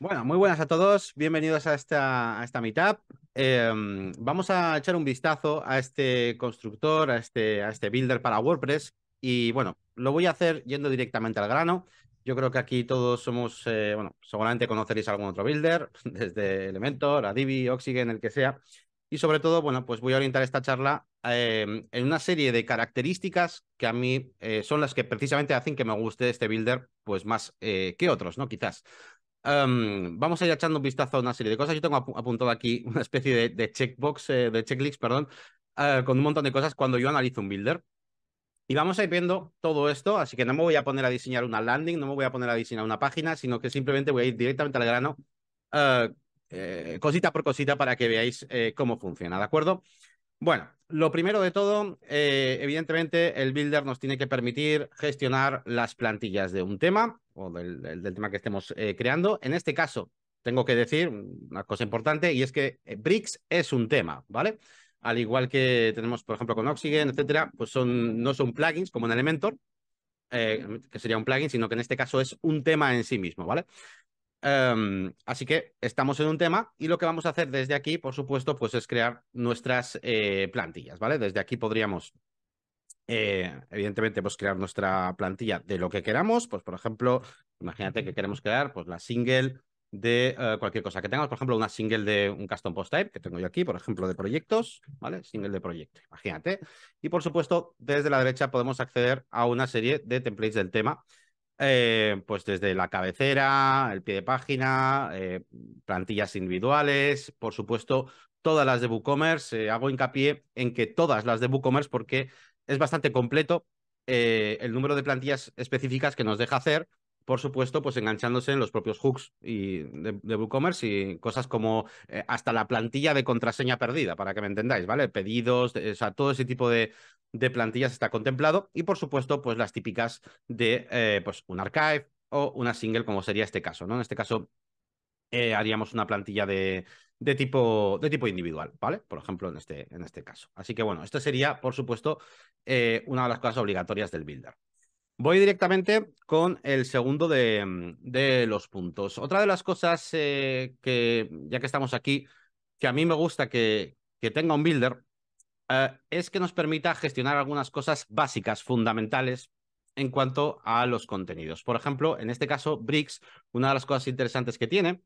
Bueno, muy buenas a todos, bienvenidos a esta, a esta meetup. Em, vamos a echar un vistazo a este constructor, a este, a este builder para WordPress y bueno, lo voy a hacer yendo directamente al grano. Yo creo que aquí todos somos, eh, bueno, seguramente conoceréis algún otro builder, desde Elementor, Divi, Oxygen, el que sea. Y sobre todo, bueno, pues voy a orientar esta charla em, en una serie de características que a mí eh, son las que precisamente hacen que me guste este builder, pues más eh, que otros, ¿no? Quizás. Em, vamos a ir echando un vistazo a una serie de cosas. Yo tengo apuntado aquí una especie de, checkbox, eh, de checklist, perdón, eh, con un montón de cosas cuando yo analizo un builder. Y vamos a ir viendo todo esto, así que no me voy a poner a diseñar una landing, no me voy a poner a diseñar una página, sino que simplemente voy a ir directamente al grano, eh, cosita por cosita, para que veáis cómo funciona, ¿de acuerdo? Bueno, lo primero de todo, eh, evidentemente, el builder nos tiene que permitir gestionar las plantillas de un tema o del, tema que estemos eh, creando. En este caso, tengo que decir una cosa importante y es que eh, Bricks es un tema, ¿vale? Al igual que tenemos, por ejemplo, con Oxygen, etcétera, pues son, no son plugins como en Elementor, que sería un plugin, sino que en este caso es un tema en sí mismo, ¿vale? Em, así que estamos en un tema y lo que vamos a hacer desde aquí, por supuesto, pues es crear nuestras eh, plantillas, ¿vale? Desde aquí podríamos, eh, evidentemente, pues crear nuestra plantilla de lo que queramos, pues por ejemplo, imagínate que queremos crear pues la single de eh, cualquier cosa que tengamos, por ejemplo, una single de un custom post type que tengo yo aquí, por ejemplo, de proyectos, ¿vale? Single de proyecto, imagínate. Y por supuesto, desde la derecha podemos acceder a una serie de templates del tema eh, pues desde la cabecera, el pie de página, eh, plantillas individuales, por supuesto, todas las de WooCommerce. Eh, hago hincapié en que todas las de WooCommerce porque es bastante completo el número de plantillas específicas que nos deja hacer por supuesto, pues enganchándose en los propios hooks y de, WooCommerce y cosas como eh, hasta la plantilla de contraseña perdida, para que me entendáis, ¿vale? Pedidos, o sea, todo ese tipo de, plantillas está contemplado y, por supuesto, pues las típicas de eh, pues un archive o una single, como sería este caso, ¿no? En este caso, eh, haríamos una plantilla de, tipo, de tipo individual, ¿vale? Por ejemplo, en este, en este caso. Así que bueno, esto sería, por supuesto, una de las cosas obligatorias del builder. Voy directamente con el segundo mm, de, los puntos. Otra de las cosas eh, que, mm, ya que estamos aquí, que a mí me gusta que, tenga un builder, eh, es que nos permita gestionar algunas cosas básicas, fundamentales en cuanto a los contenidos. Por ejemplo, en este caso, Bricks, una de las cosas interesantes que tiene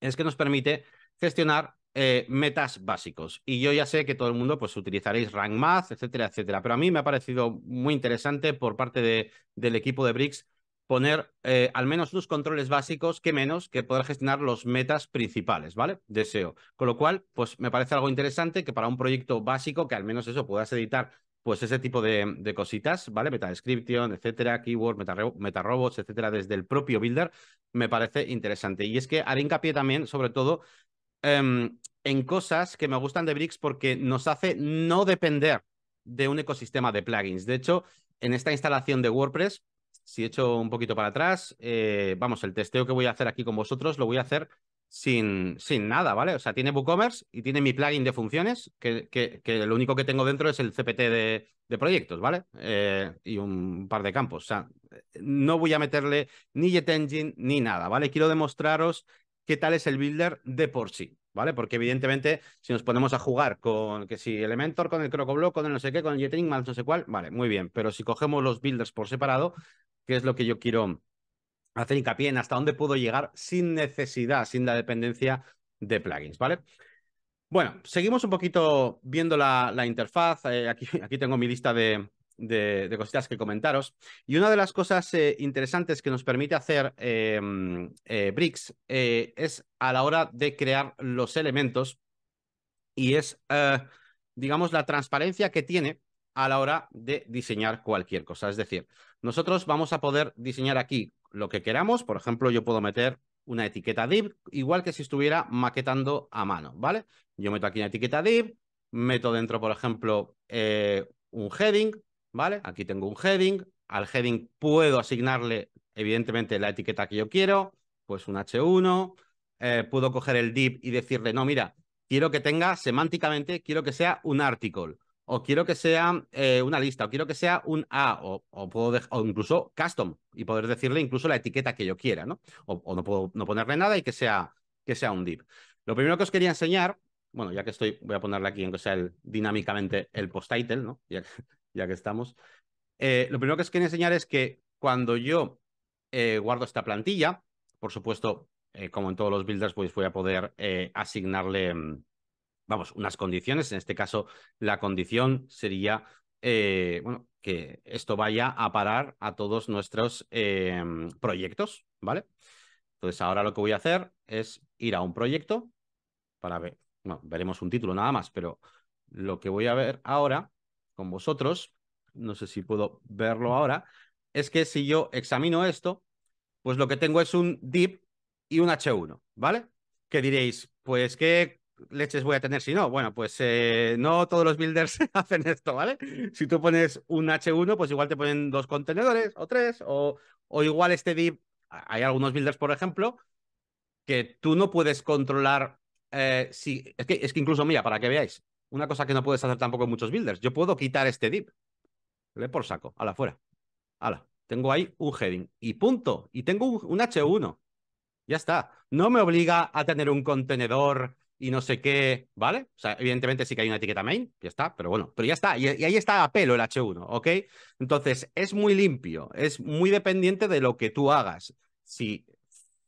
es que nos permite gestionar eh, metas básicos. Y yo ya sé que todo el mundo pues utilizaréis Rank Math, etcétera, etcétera. Pero a mí me ha parecido muy interesante por parte de, del equipo de Bricks poner eh, al menos unos controles básicos, que menos que poder gestionar los metas principales, ¿vale? Deseo. Con lo cual, pues me parece algo interesante que para un proyecto básico, que al menos eso puedas editar, pues ese tipo de, cositas, ¿vale? Meta description, etcétera, keyword, meta, meta robots, etcétera, desde el propio builder, me parece interesante. Y es que haré hincapié también, sobre todo, Em, en cosas que me gustan de Bricks porque nos hace no depender de un ecosistema de plugins. De hecho, en esta instalación de WordPress, si echo un poquito para atrás, eh, vamos, el testeo que voy a hacer aquí con vosotros lo voy a hacer sin, sin nada, ¿vale? O sea, tiene WooCommerce y tiene mi plugin de funciones, que, que, lo único que tengo dentro es el CPT de, proyectos, ¿vale? Eh, y un par de campos. O sea, no voy a meterle ni JetEngine ni nada, ¿vale? Quiero demostraros qué tal es el builder de por sí. ¿Vale? Porque evidentemente, si nos ponemos a jugar con que si Elementor, con el Crocoblock, con el no sé qué, con el Jetting, no sé cuál, vale, muy bien. Pero si cogemos los builders por separado, qué es lo que yo quiero hacer hincapié en hasta dónde puedo llegar sin necesidad, sin la dependencia de plugins, ¿vale? Bueno, seguimos un poquito viendo la, interfaz. Eh, aquí, tengo mi lista de, de, cositas que comentaros. Y una de las cosas eh, interesantes que nos permite hacer eh, mm, eh, Bricks es a la hora de crear los elementos y es, digamos, la transparencia que tiene a la hora de diseñar cualquier cosa. Es decir, nosotros vamos a poder diseñar aquí lo que queramos. Por ejemplo, yo puedo meter una etiqueta div, igual que si estuviera maquetando a mano, ¿vale? Yo meto aquí una etiqueta div, meto dentro, por ejemplo, un heading, ¿vale? Aquí tengo un heading, al heading puedo asignarle evidentemente la etiqueta que yo quiero, pues un H1, eh, puedo coger el div y decirle, no, mira, quiero que tenga semánticamente, quiero que sea un article, o quiero que sea eh, una lista, o quiero que sea un A, o, puedo o incluso custom, y poder decirle incluso la etiqueta que yo quiera, ¿no? O, no puedo no ponerle nada y que sea, que sea un div. Lo primero que os quería enseñar, bueno, ya que estoy, voy a ponerle aquí, aunque sea dinámicamente el post title, ¿no? ya que estamos. Eh, lo primero que os quiero enseñar es que cuando yo eh, guardo esta plantilla, por supuesto, eh, como en todos los builders, pues voy a poder asignarle, mm, vamos, unas condiciones. En este caso, la condición sería, bueno, que esto vaya a parar a todos nuestros proyectos, ¿vale? Entonces, ahora lo que voy a hacer es ir a un proyecto para ver, bueno, veremos un título nada más, pero lo que voy a ver ahora con vosotros, no sé si puedo verlo ahora, es que si yo examino esto, pues lo que tengo es un dip y un H1, ¿vale? Que diréis, pues qué leches voy a tener si no. Bueno, pues eh, no todos los builders hacen esto, ¿vale? Si tú pones un H1, pues igual te ponen dos contenedores o tres, o, o igual este dip Hay algunos builders, por ejemplo, que tú no puedes controlar eh, si. Es que, es que incluso, mira, para que veáis, una cosa que no puedes hacer tampoco en muchos builders. Yo puedo quitar este div. Le por saco. Ala, fuera. Ala. Tengo ahí un heading. Y punto. Y tengo un, H1. Ya está. No me obliga a tener un contenedor y no sé qué, ¿vale? O sea, evidentemente sí que hay una etiqueta main, ya está, pero bueno, pero ya está. y, ahí está a pelo el H1, ¿ok? Entonces, es muy limpio, es muy dependiente de lo que tú hagas. Si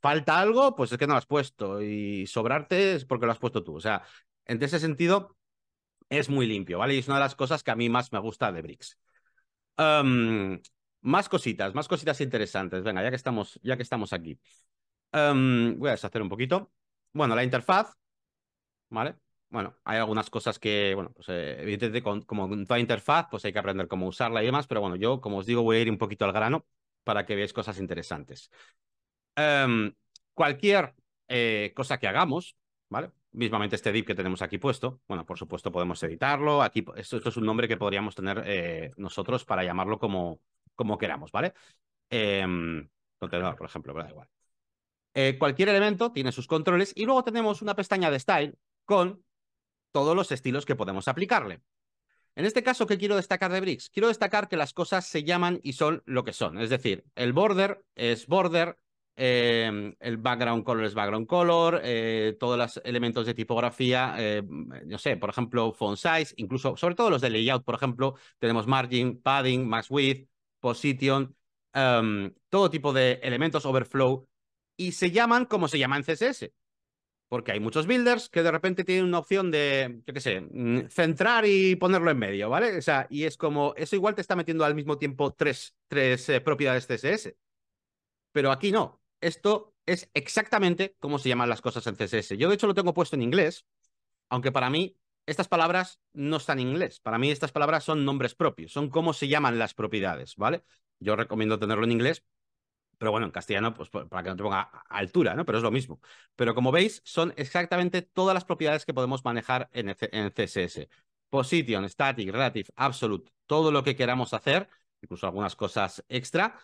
falta algo, pues es que no lo has puesto y sobrarte es porque lo has puesto tú. O sea, en ese sentido, es muy limpio, ¿vale? Y es una de las cosas que a mí más me gusta de Bricks. Em, más cositas, más cositas interesantes. Venga, ya que estamos, ya que estamos aquí. Em, voy a deshacer un poquito. Bueno, la interfaz, ¿vale? Bueno, hay algunas cosas que, bueno, pues eh, evidentemente como toda interfaz, pues hay que aprender cómo usarla y demás, pero bueno, yo, como os digo, voy a ir un poquito al grano para que veáis cosas interesantes. Em, cualquier eh, cosa que hagamos, ¿vale? mismamente este div que tenemos aquí puesto. Bueno, por supuesto podemos editarlo. Aquí, esto, es un nombre que podríamos tener eh, nosotros para llamarlo como, como queramos, ¿vale? Eh, por ejemplo, pero da igual. Eh, cualquier elemento tiene sus controles y luego tenemos una pestaña de style con todos los estilos que podemos aplicarle. En este caso, ¿qué quiero destacar de Bricks? Quiero destacar que las cosas se llaman y son lo que son. Es decir, el border es border, Em, el background color es background color, eh, todos los elementos de tipografía, eh, no sé, por ejemplo, font size, incluso, sobre todo los de layout, por ejemplo, tenemos margin, padding, max width, position, em, todo tipo de elementos overflow y se llaman como se llama en CSS. Porque hay muchos builders que de repente tienen una opción de, yo qué sé, mm, centrar y ponerlo en medio, ¿vale? O sea, y es como, eso igual te está metiendo al mismo tiempo tres, tres eh, propiedades CSS. Pero aquí no, esto es exactamente cómo se llaman las cosas en CSS. Yo de hecho lo tengo puesto en inglés, aunque para mí estas palabras no están en inglés. Para mí estas palabras son nombres propios, son cómo se llaman las propiedades, ¿vale? Yo recomiendo tenerlo en inglés, pero bueno, en castellano, pues, pues para que no te ponga altura, ¿no? Pero es lo mismo. Pero como veis, son exactamente todas las propiedades que podemos manejar en, en CSS. Position, static, relative, absolute, todo lo que queramos hacer, incluso algunas cosas extra,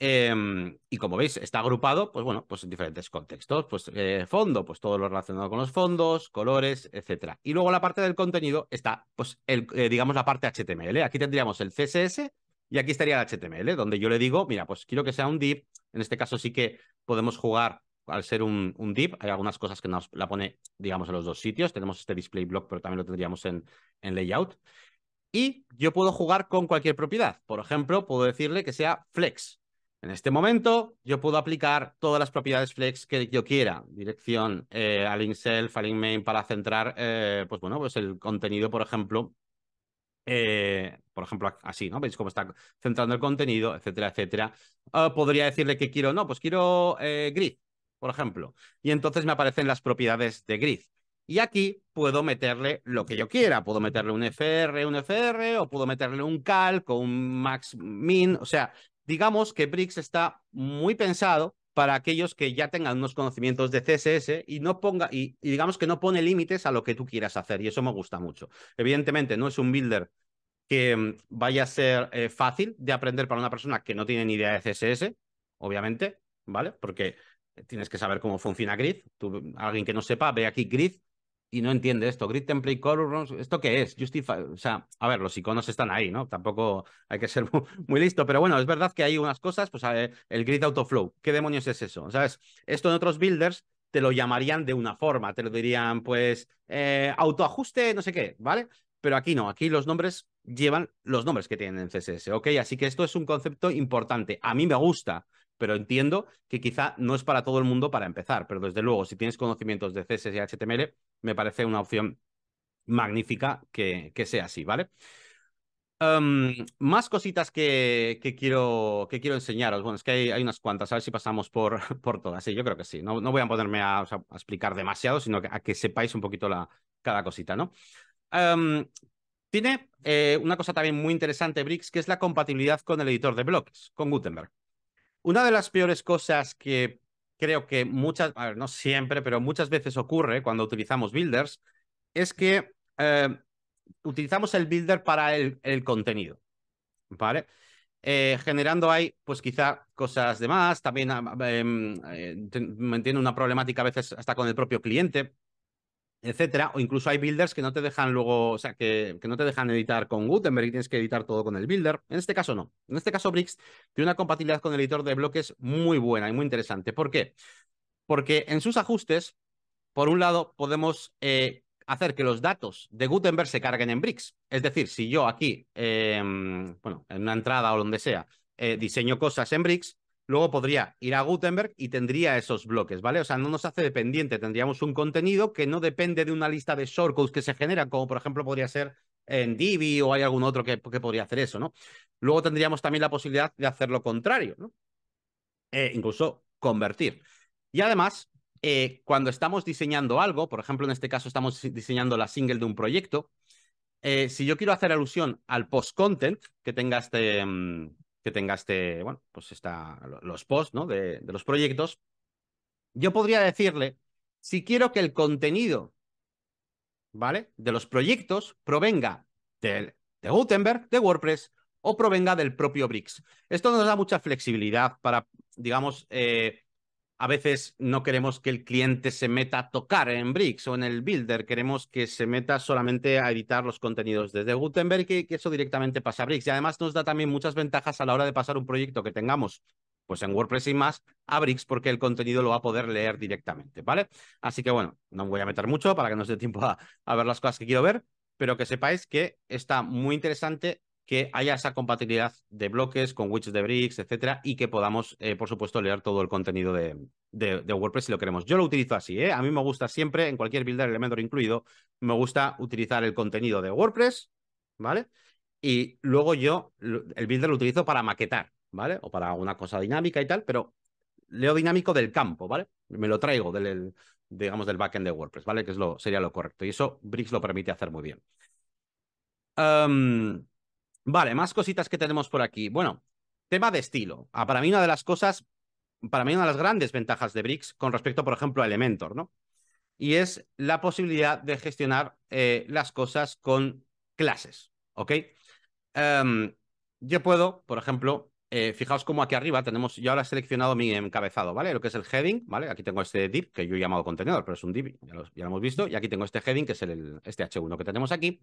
Em, y como veis, está agrupado, pues bueno, pues en diferentes contextos. Pues eh, fondo, pues todo lo relacionado con los fondos, colores, etcétera. Y luego la parte del contenido está, pues, el, eh, digamos, la parte HTML. Aquí tendríamos el CSS y aquí estaría el HTML, donde yo le digo, mira, pues quiero que sea un div. En este caso sí que podemos jugar al ser un, un div. Hay algunas cosas que nos la pone, digamos, en los dos sitios. Tenemos este display block, pero también lo tendríamos en, en layout. Y yo puedo jugar con cualquier propiedad. Por ejemplo, puedo decirle que sea flex en este momento yo puedo aplicar todas las propiedades flex que yo quiera, dirección eh, self, align main para centrar, eh, pues bueno, pues el contenido, por ejemplo, eh, por ejemplo, así, ¿no? Veis cómo está centrando el contenido, etcétera, etcétera. Ah, podría decirle que quiero, no, pues quiero eh, grid, por ejemplo. Y entonces me aparecen las propiedades de grid. Y aquí puedo meterle lo que yo quiera. Puedo meterle un FR, un FR, o puedo meterle un calc o un max min. O sea, digamos que Bricks está muy pensado para aquellos que ya tengan unos conocimientos de CSS y no ponga y, digamos que no pone límites a lo que tú quieras hacer y eso me gusta mucho. Evidentemente no es un builder que mm, vaya a ser eh, fácil de aprender para una persona que no tiene ni idea de CSS, obviamente, ¿vale? Porque tienes que saber cómo funciona Grid. alguien que no sepa, ve aquí Grid y no entiende esto. Grid Template Color, ¿esto qué es? Justify, o sea, a ver, los iconos están ahí, ¿no? Tampoco hay que ser muy, listo, pero bueno, es verdad que hay unas cosas, pues el Grid Autoflow, ¿qué demonios es eso? ¿Sabes? Esto en otros builders te lo llamarían de una forma, te lo dirían, pues, eh, autoajuste, no sé qué, ¿vale? Pero aquí no, aquí los nombres llevan los nombres que tienen en CSS, ¿ok? Así que esto es un concepto importante. A mí me gusta, pero entiendo que quizá no es para todo el mundo para empezar, pero desde luego, si tienes conocimientos de CSS y HTML, me parece una opción magnífica que, sea así, ¿vale? Em, más cositas que, quiero, que quiero enseñaros. Bueno, es que hay, unas cuantas, a ver si pasamos por, por todas. Sí, yo creo que sí. No, no voy a ponerme a, explicar demasiado, sino a que sepáis un poquito la, cada cosita, ¿no? Em, tiene eh, una cosa también muy interesante, Bricks, que es la compatibilidad con el editor de bloques, con Gutenberg. Una de las peores cosas que creo que muchas, no siempre, pero muchas veces ocurre cuando utilizamos builders, es que eh, utilizamos el builder para el, contenido, ¿vale? Eh, generando ahí, pues quizá cosas demás, también ah, em, eh, entiendo una problemática a veces hasta con el propio cliente, etcétera, o incluso hay builders que no te dejan luego, o sea, que, que, no te dejan editar con Gutenberg y tienes que editar todo con el builder. En este caso no. En este caso Bricks tiene una compatibilidad con el editor de bloques muy buena y muy interesante. ¿Por qué? Porque en sus ajustes, por un lado, podemos eh, hacer que los datos de Gutenberg se carguen en Bricks. Es decir, si yo aquí, em, bueno, en una entrada o donde sea, eh, diseño cosas en Bricks, Luego podría ir a Gutenberg y tendría esos bloques, ¿vale? O sea, no nos hace dependiente, tendríamos un contenido que no depende de una lista de shortcodes que se generan, como por ejemplo podría ser en Divi o hay algún otro que, podría hacer eso, ¿no? Luego tendríamos también la posibilidad de hacer lo contrario, ¿no? Eh, incluso convertir. Y además, eh, cuando estamos diseñando algo, por ejemplo, en este caso estamos diseñando la single de un proyecto, eh, si yo quiero hacer alusión al post-content que tenga este, mm, tenga este, bueno, pues está los posts, ¿no? De, los proyectos. Yo podría decirle, si quiero que el contenido, ¿vale? De los proyectos provenga del, de Gutenberg, de WordPress, o provenga del propio Bricks. Esto nos da mucha flexibilidad para, digamos, eh, a veces no queremos que el cliente se meta a tocar en Bricks o en el Builder, queremos que se meta solamente a editar los contenidos desde Gutenberg y que eso directamente pase a Bricks. Y además nos da también muchas ventajas a la hora de pasar un proyecto que tengamos pues en WordPress y más a Bricks porque el contenido lo va a poder leer directamente, ¿vale? Así que bueno, no me voy a meter mucho para que nos dé tiempo a ver las cosas que quiero ver, pero que sepáis que está muy interesante que haya esa compatibilidad de bloques con widgets de bricks, etcétera, y que podamos, eh, por supuesto, leer todo el contenido de, WordPress si lo queremos. Yo lo utilizo así, ¿eh? A mí me gusta siempre, en cualquier builder elemento incluido, me gusta utilizar el contenido de WordPress, ¿vale? Y luego yo el builder lo utilizo para maquetar, ¿vale? O para una cosa dinámica y tal, pero leo dinámico del campo, ¿vale? Me lo traigo del, digamos, del backend de WordPress, ¿vale? Que es lo, sería lo correcto. Y eso Bricks lo permite hacer muy bien. Vale, más cositas que tenemos por aquí. Bueno, tema de estilo. Ah, para mí una de las cosas, para mí una de las grandes ventajas de Bricks con respecto, por ejemplo, a Elementor, ¿no? Y es la posibilidad de gestionar eh, las cosas con clases, ¿ok? Em, yo puedo, por ejemplo, eh, fijaos cómo aquí arriba tenemos, yo ahora he seleccionado mi encabezado, ¿vale? Lo que es el heading, ¿vale? Aquí tengo este div que yo he llamado contenedor, pero es un div, ya lo, ya lo hemos visto, y aquí tengo este heading que es el, este H1 que tenemos aquí.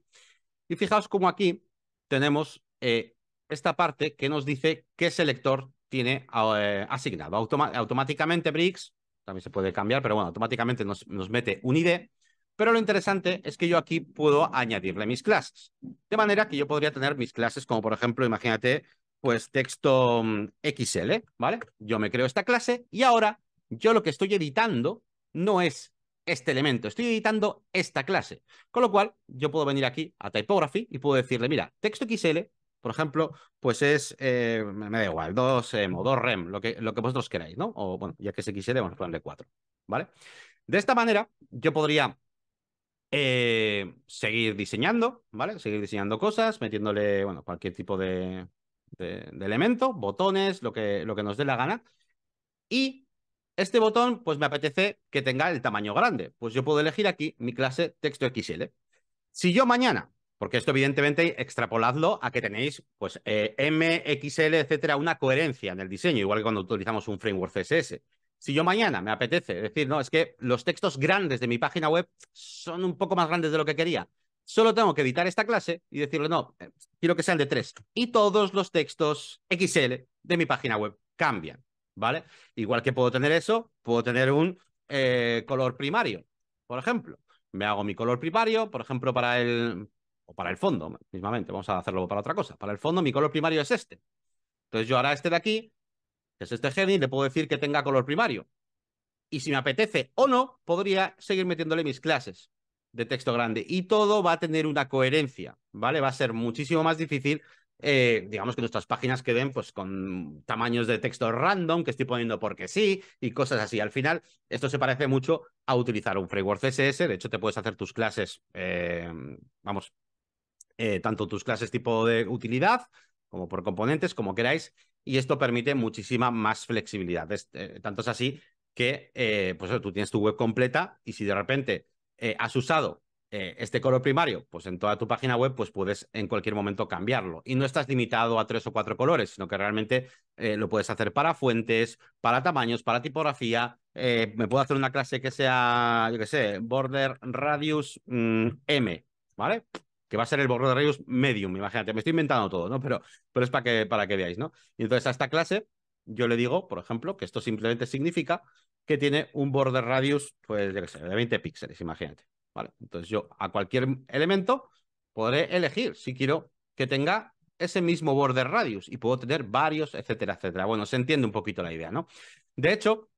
Y fijaos como aquí tenemos eh, esta parte que nos dice qué selector tiene eh, asignado. automáticamente Bricks, también se puede cambiar, pero bueno, automáticamente nos, nos mete un ID. Pero lo interesante es que yo aquí puedo añadirle mis clases. De manera que yo podría tener mis clases como, por ejemplo, imagínate, pues texto mm, XL, ¿vale? Yo me creo esta clase y ahora yo lo que estoy editando no es este elemento, estoy editando esta clase. Con lo cual, yo puedo venir aquí a Typography y puedo decirle, mira, texto XL, por ejemplo, pues es, eh, me da igual, 2 o 2 REM, lo que, lo que vosotros queráis, ¿no? O bueno, ya que es XL, vamos a ponerle 4, ¿vale? De esta manera, yo podría eh, seguir diseñando, ¿vale? Seguir diseñando cosas, metiéndole, bueno, cualquier tipo de, elemento, botones, lo que, lo que nos dé la gana. Y este botón, pues me apetece que tenga el tamaño grande. Pues yo puedo elegir aquí mi clase texto XL. Si yo mañana, porque esto evidentemente extrapoladlo a que tenéis, pues eh, MXL, etcétera, una coherencia en el diseño, igual que cuando utilizamos un framework CSS. Si yo mañana me apetece decir, no, es que los textos grandes de mi página web son un poco más grandes de lo que quería, solo tengo que editar esta clase y decirle, no, eh, quiero que sean de tres. Y todos los textos XL de mi página web cambian. ¿vale? Igual que puedo tener eso, puedo tener un eh, color primario, por ejemplo. Me hago mi color primario, por ejemplo, para el, o para el fondo, mismamente, vamos a hacerlo para otra cosa. Para el fondo, mi color primario es este. Entonces yo ahora este de aquí, que es este heading, le puedo decir que tenga color primario. Y si me apetece o no, podría seguir metiéndole mis clases de texto grande. Y todo va a tener una coherencia, ¿vale? Va a ser muchísimo más difícil eh, digamos que nuestras páginas queden pues con tamaños de texto random que estoy poniendo porque sí y cosas así. Al final, esto se parece mucho a utilizar un framework CSS. De hecho, te puedes hacer tus clases, eh, vamos, eh, tanto tus clases tipo de utilidad como por componentes, como queráis. Y esto permite muchísima más flexibilidad. Es, tanto es así que pues, tú tienes tu web completa y si de repente has usado eh, este color primario, pues en toda tu página web, pues puedes en cualquier momento cambiarlo. Y no estás limitado a tres o cuatro colores, sino que realmente eh, lo puedes hacer para fuentes, para tamaños, para tipografía. Eh, me puedo hacer una clase que sea, yo que sé, border radius mm, M, ¿vale? que va a ser el border radius medium, imagínate, me estoy inventando todo, ¿no? Pero, pero es para que, para que veáis, ¿no? Y entonces a esta clase yo le digo, por ejemplo, que esto simplemente significa que tiene un border radius, pues, yo qué sé, de 20 píxeles, imagínate. Entonces yo a cualquier elemento podré elegir si quiero que tenga ese mismo border radius y puedo tener varios, etcétera, etcétera. Bueno, se entiende un poquito la idea, ¿no? De hecho,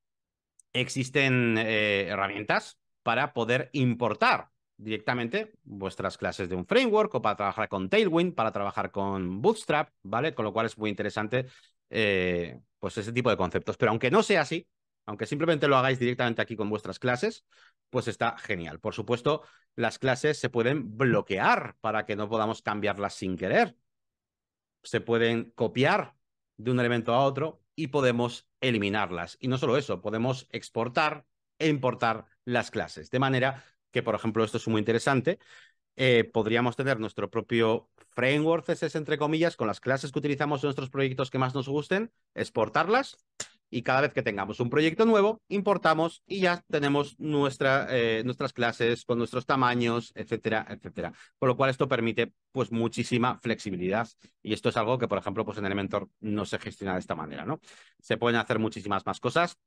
existen eh, herramientas para poder importar directamente vuestras clases de un framework o para trabajar con Tailwind, para trabajar con Bootstrap, ¿vale? Con lo cual es muy interesante eh, pues ese tipo de conceptos. Pero aunque no sea así, aunque simplemente lo hagáis directamente aquí con vuestras clases, pues está genial. Por supuesto, las clases se pueden bloquear para que no podamos cambiarlas sin querer. Se pueden copiar de un elemento a otro y podemos eliminarlas. Y no solo eso, podemos exportar e importar las clases. De manera que, por ejemplo, esto es muy interesante, eh, podríamos tener nuestro propio framework CSS, entre comillas, con las clases que utilizamos en nuestros proyectos que más nos gusten, exportarlas y cada vez que tengamos un proyecto nuevo, importamos y ya tenemos eh, nuestras clases con nuestros tamaños, etcétera, etcétera. Con lo cual esto permite pues muchísima flexibilidad y esto es algo que, por ejemplo, pues en Elementor no se gestiona de esta manera, ¿no? Se pueden hacer muchísimas más cosas,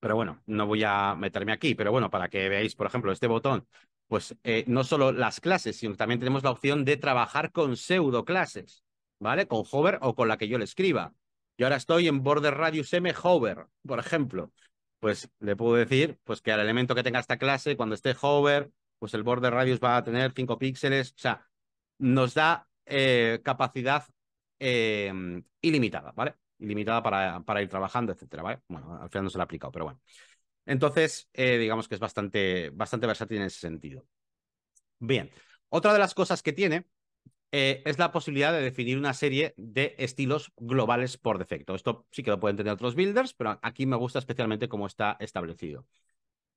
pero bueno, no voy a meterme aquí, pero bueno, para que veáis, por ejemplo, este botón, pues eh, no solo las clases, sino también tenemos la opción de trabajar con pseudo clases, ¿vale? Con hover o con la que yo le escriba y ahora estoy en border radius m hover, por ejemplo. Pues le puedo decir pues, que al elemento que tenga esta clase, cuando esté hover, pues el border radius va a tener 5 píxeles. O sea, nos da eh, capacidad em, ilimitada, ¿vale? Ilimitada para, para, ir trabajando, etcétera, ¿vale? Bueno, al final no se lo ha aplicado, pero bueno. Entonces, eh, digamos que es bastante, bastante versátil en ese sentido. Bien, otra de las cosas que tiene eh, es la posibilidad de definir una serie de estilos globales por defecto. Esto sí que lo pueden tener otros builders, pero aquí me gusta especialmente cómo está establecido.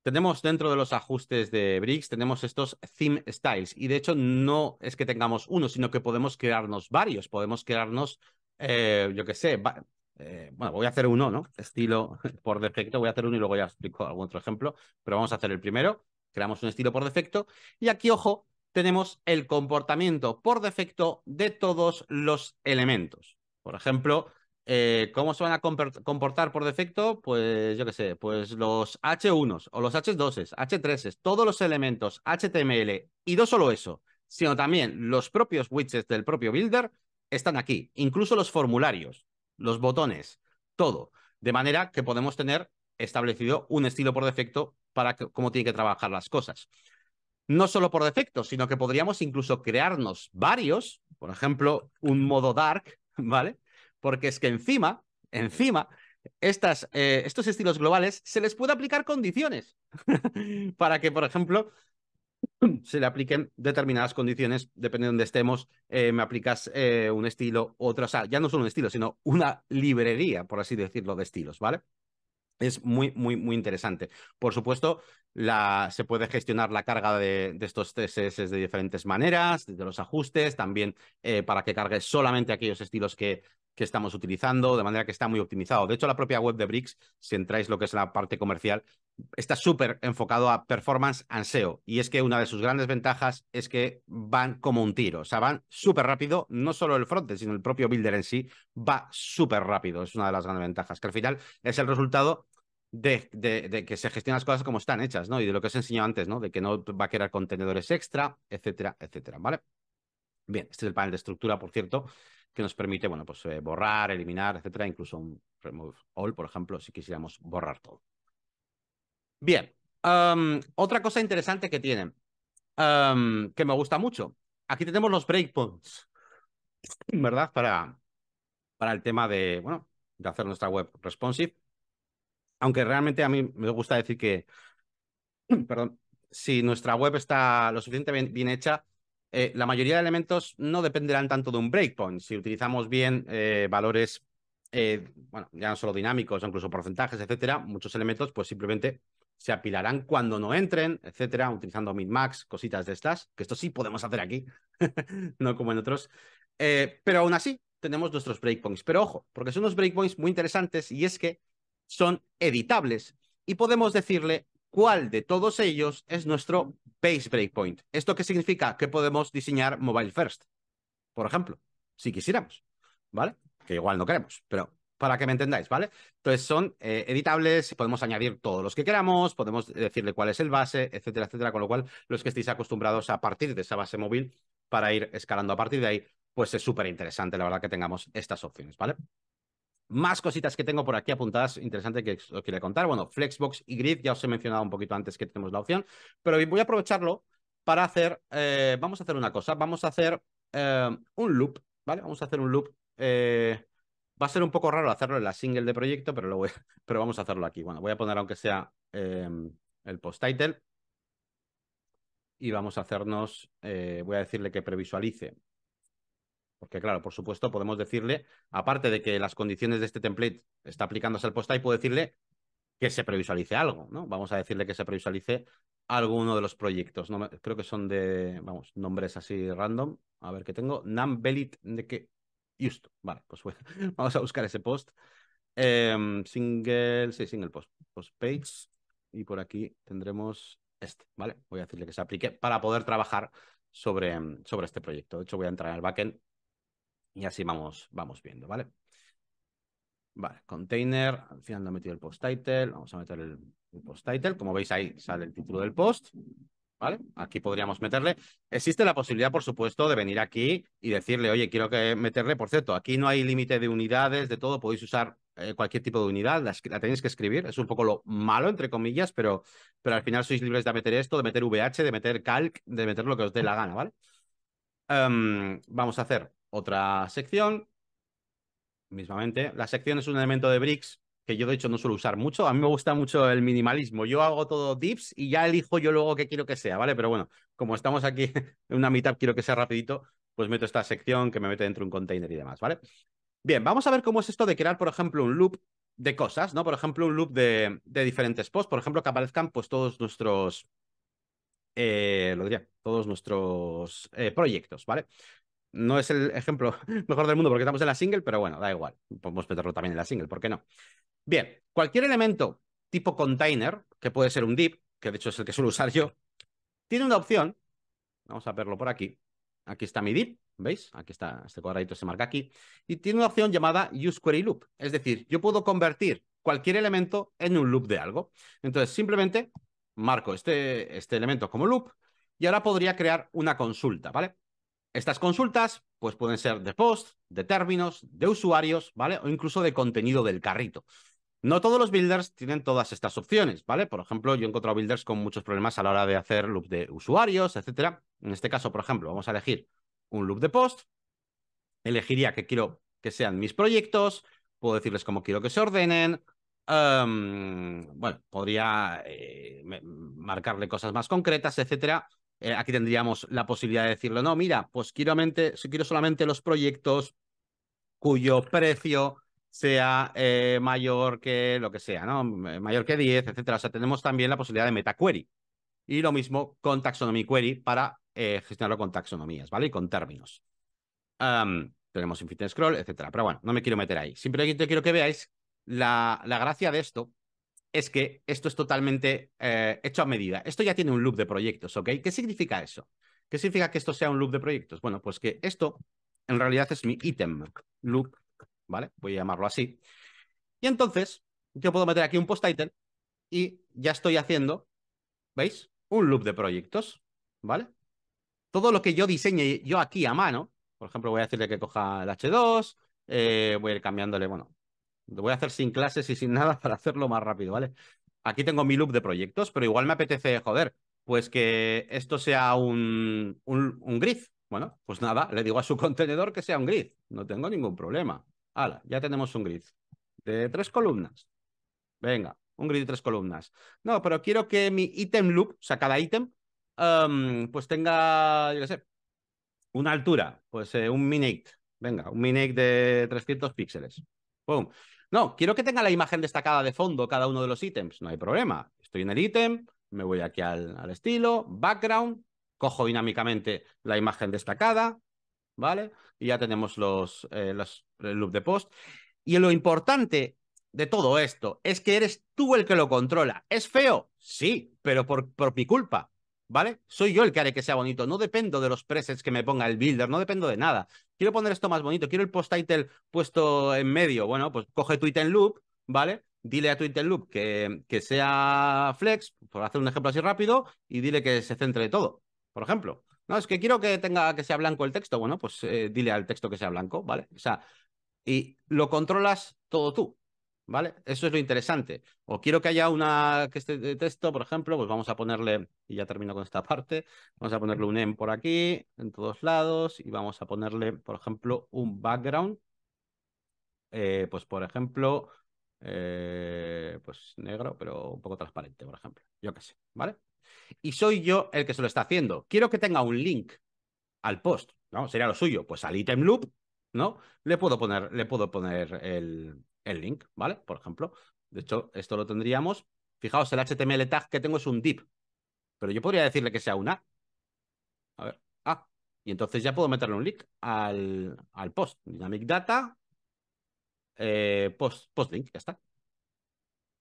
Tenemos dentro de los ajustes de Bricks, tenemos estos theme styles y de hecho no es que tengamos uno, sino que podemos crearnos varios, podemos crearnos, eh, yo qué sé, eh, bueno, voy a hacer uno, ¿no? Estilo por defecto, voy a hacer uno y luego ya explico algún otro ejemplo, pero vamos a hacer el primero, creamos un estilo por defecto y aquí, ojo, tenemos el comportamiento por defecto de todos los elementos. Por ejemplo, eh, ¿cómo se van a comportar por defecto? Pues yo qué sé, pues los H1s o los H2s, H3s, todos los elementos HTML y no solo eso, sino también los propios widgets del propio builder están aquí, incluso los formularios, los botones, todo. De manera que podemos tener establecido un estilo por defecto para cómo tienen que trabajar las cosas no solo por defecto, sino que podríamos incluso crearnos varios, por ejemplo, un modo dark, ¿vale? Porque es que encima, encima, estas, eh, estos estilos globales se les puede aplicar condiciones para que, por ejemplo, se le apliquen determinadas condiciones, depende de donde estemos, eh, me aplicas eh, un estilo, otro, o sea, ya no solo un estilo, sino una librería, por así decirlo, de estilos, ¿vale? Es muy, muy, muy interesante. Por supuesto, la, se puede gestionar la carga de, estos CSS de diferentes maneras, de los ajustes, también eh, para que cargue solamente aquellos estilos que, que estamos utilizando, de manera que está muy optimizado. De hecho, la propia web de Bricks, si entráis lo que es la parte comercial, está súper enfocado a performance and SEO. Y es que una de sus grandes ventajas es que van como un tiro, o sea, van súper rápido, no solo el front sino el propio builder en sí va súper rápido. Es una de las grandes ventajas, que al final es el resultado de, que se gestionan las cosas como están hechas, ¿no? Y de lo que os he enseñado antes, ¿no? De que no va a quedar contenedores extra, etcétera, etcétera, ¿vale? Bien, este es el panel de estructura, por cierto, que nos permite, bueno, pues eh, borrar, eliminar, etcétera, incluso un remove all, por ejemplo, si quisiéramos borrar todo. Bien, otra cosa interesante que tienen, que me gusta mucho, aquí tenemos los breakpoints, ¿verdad? Para, para el tema de, bueno, de hacer nuestra web responsive aunque realmente a mí me gusta decir que, perdón, si nuestra web está lo suficientemente bien hecha, eh, la mayoría de elementos no dependerán tanto de un breakpoint. Si utilizamos bien eh, valores, eh, bueno, ya no solo dinámicos, incluso porcentajes, etcétera, muchos elementos pues simplemente se apilarán cuando no entren, etcétera, utilizando min-max, cositas de estas, que esto sí podemos hacer aquí, no como en otros. pero aún así, tenemos nuestros breakpoints. Pero ojo, porque son unos breakpoints muy interesantes y es que son editables y podemos decirle cuál de todos ellos es nuestro base breakpoint. ¿Esto qué significa? Que podemos diseñar mobile first, por ejemplo, si quisiéramos, ¿vale? Que igual no queremos, pero para que me entendáis, ¿vale? Entonces son eh, editables, podemos añadir todos los que queramos, podemos decirle cuál es el base, etcétera, etcétera, con lo cual los que estéis acostumbrados a partir de esa base móvil para ir escalando a partir de ahí, pues es súper interesante, la verdad, que tengamos estas opciones, ¿vale? Más cositas que tengo por aquí apuntadas interesante que os quiero contar. Bueno, Flexbox y Grid, ya os he mencionado un poquito antes que tenemos la opción, pero voy a aprovecharlo para hacer, eh, vamos a hacer una cosa, vamos a hacer eh, un loop, ¿vale? Vamos a hacer un loop. Eh, va a ser un poco raro hacerlo en la single de proyecto, pero, lo pero vamos a hacerlo aquí. Bueno, voy a poner aunque sea el post title y vamos a hacernos, voy a decirle que previsualice porque claro, por supuesto, podemos decirle, aparte de que las condiciones de este template está aplicándose al post ahí puedo decirle que se previsualice algo, ¿no? Vamos a decirle que se previsualice alguno de los proyectos. No creo que son de, vamos, nombres así random. A ver qué tengo. Nam de que Justo. Vale, pues bueno, vamos a buscar ese post. Em, single, sí, single post. Post page. Y por aquí tendremos este, ¿vale? Voy a decirle que se aplique para poder trabajar sobre, sobre este proyecto. De hecho, voy a entrar en el backend y así vamos, vamos viendo, ¿vale? Vale, container, al final no he metido el post title, vamos a meter el, post title, como veis ahí sale el título del post, ¿vale? Aquí podríamos meterle. Existe la posibilidad, por supuesto, de venir aquí y decirle, oye, quiero que meterle, por cierto, aquí no hay límite de unidades, de todo, podéis usar eh, cualquier tipo de unidad, la, la, tenéis que escribir, es un poco lo malo, entre comillas, pero, pero al final sois libres de meter esto, de meter VH, de meter calc, de meter lo que os dé la gana, ¿vale? Em, vamos a hacer otra sección. Mismamente, la sección es un elemento de bricks que yo de hecho no suelo usar mucho. A mí me gusta mucho el minimalismo. Yo hago todo dips y ya elijo yo luego qué quiero que sea, ¿vale? Pero bueno, como estamos aquí en una mitad, quiero que sea rapidito, pues meto esta sección que me mete dentro un container y demás, ¿vale? Bien, vamos a ver cómo es esto de crear, por ejemplo, un loop de cosas, ¿no? Por ejemplo, un loop de, diferentes posts, por ejemplo, que aparezcan pues todos nuestros, eh, lo diría, todos nuestros eh, proyectos, ¿vale? no es el ejemplo mejor del mundo porque estamos en la single, pero bueno, da igual. Podemos meterlo también en la single, ¿por qué no? Bien, cualquier elemento tipo container, que puede ser un div, que de hecho es el que suelo usar yo, tiene una opción. Vamos a verlo por aquí. Aquí está mi div, ¿veis? Aquí está, este cuadradito se marca aquí. Y tiene una opción llamada use loop. Es decir, yo puedo convertir cualquier elemento en un loop de algo. Entonces, simplemente marco este, este elemento como loop y ahora podría crear una consulta, ¿vale? Estas consultas pues pueden ser de post, de términos, de usuarios, ¿vale? O incluso de contenido del carrito. No todos los builders tienen todas estas opciones, ¿vale? Por ejemplo, yo he encontrado builders con muchos problemas a la hora de hacer loop de usuarios, etcétera. En este caso, por ejemplo, vamos a elegir un loop de post. Elegiría que quiero que sean mis proyectos, puedo decirles cómo quiero que se ordenen. Em, bueno, podría eh, marcarle cosas más concretas, etcétera. Eh, aquí tendríamos la posibilidad de decirlo, no, mira, pues quiero, quiero solamente los proyectos cuyo precio sea eh, mayor que lo que sea, ¿no? Eh, mayor que 10, etcétera. O sea, tenemos también la posibilidad de MetaQuery. Y lo mismo con Taxonomy Query para gestionarlo con taxonomías, ¿vale? Y con términos. tenemos Infinite Scroll, etcétera. Pero bueno, no me quiero meter ahí. Simplemente quiero que veáis la, la gracia de esto, es que esto es totalmente eh, hecho a medida. Esto ya tiene un loop de proyectos, ¿ok? ¿Qué significa eso? ¿Qué significa que esto sea un loop de proyectos? Bueno, pues que esto en realidad es mi ítem, loop, ¿vale? Voy a llamarlo así. Y entonces yo puedo meter aquí un post item y ya estoy haciendo, ¿veis? Un loop de proyectos, ¿vale? Todo lo que yo diseñe yo aquí a mano, por ejemplo, voy a decirle que coja el H2, eh, voy a ir cambiándole, bueno, lo voy a hacer sin clases y sin nada para hacerlo más rápido, ¿vale? Aquí tengo mi loop de proyectos, pero igual me apetece, joder, pues que esto sea un, un, grid. Bueno, pues nada, le digo a su contenedor que sea un grid. No tengo ningún problema. Hala, ya tenemos un grid de tres columnas. Venga, un grid de tres columnas. No, pero quiero que mi item loop, o sea, cada item, em, pues tenga, yo qué sé, una altura, pues eh, un minate. Venga, un minate de 300 píxeles. ¡Pum! No, quiero que tenga la imagen destacada de fondo cada uno de los ítems. No hay problema. Estoy en el ítem, me voy aquí al, al estilo, background, cojo dinámicamente la imagen destacada, ¿vale? Y ya tenemos los, eh, los el loop de post. Y lo importante de todo esto es que eres tú el que lo controla. ¿Es feo? Sí, pero por, por mi culpa. ¿Vale? Soy yo el que haré que sea bonito. No dependo de los presets que me ponga el builder, no dependo de nada quiero poner esto más bonito, quiero el post title puesto en medio. Bueno, pues coge Twitter loop, ¿vale? Dile a Twitter loop que, que sea flex, por hacer un ejemplo así rápido, y dile que se centre todo, por ejemplo. No, es que quiero que tenga que sea blanco el texto. Bueno, pues eh, dile al texto que sea blanco, ¿vale? O sea, y lo controlas todo tú. ¿Vale? Eso es lo interesante. O quiero que haya una, que este eh, texto, por ejemplo, pues vamos a ponerle, y ya termino con esta parte, vamos a ponerle un en em por aquí, en todos lados, y vamos a ponerle, por ejemplo, un background. Eh, pues, por ejemplo, eh, pues negro, pero un poco transparente, por ejemplo. Yo qué sé, ¿vale? Y soy yo el que se lo está haciendo. Quiero que tenga un link al post, ¿no? Sería lo suyo. Pues al item loop, ¿no? Le puedo poner, le puedo poner el, el link, ¿vale? Por ejemplo, de hecho, esto lo tendríamos. Fijaos, el HTML tag que tengo es un div, pero yo podría decirle que sea una. A ver, ah, y entonces ya puedo meterle un link al, post. Dynamic data, eh, post, post link, ya está.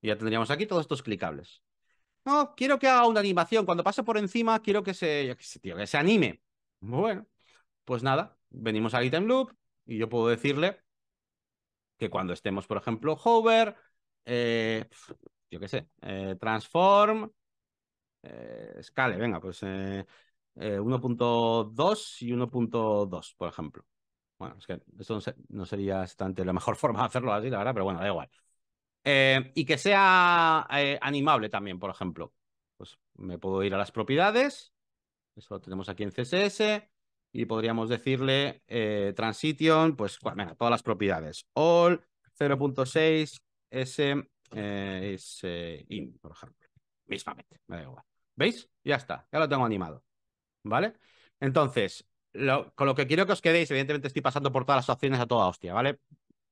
Y ya tendríamos aquí todos estos clicables. No, quiero que haga una animación. Cuando pase por encima, quiero que se, se, tío, que se anime. Bueno, pues nada, venimos al item loop y yo puedo decirle que cuando estemos, por ejemplo, hover, eh, yo qué sé, eh, transform, eh, scale, venga, pues 1.2 eh, y 1.2, por ejemplo. Bueno, es que esto no, no sería bastante la mejor forma de hacerlo así, la verdad, pero bueno, da igual. y que sea animable también, por ejemplo. Pues me puedo ir a las propiedades, eso lo tenemos aquí en CSS, y podríamos decirle eh, transition, pues todas las propiedades. All 0.6 S, eh, S in, por ejemplo. Mismamente, ¿Veis? Ya está, ya lo tengo animado. ¿Vale? Entonces, con lo que quiero que os quedéis, evidentemente estoy pasando por todas las opciones a toda hostia, ¿vale?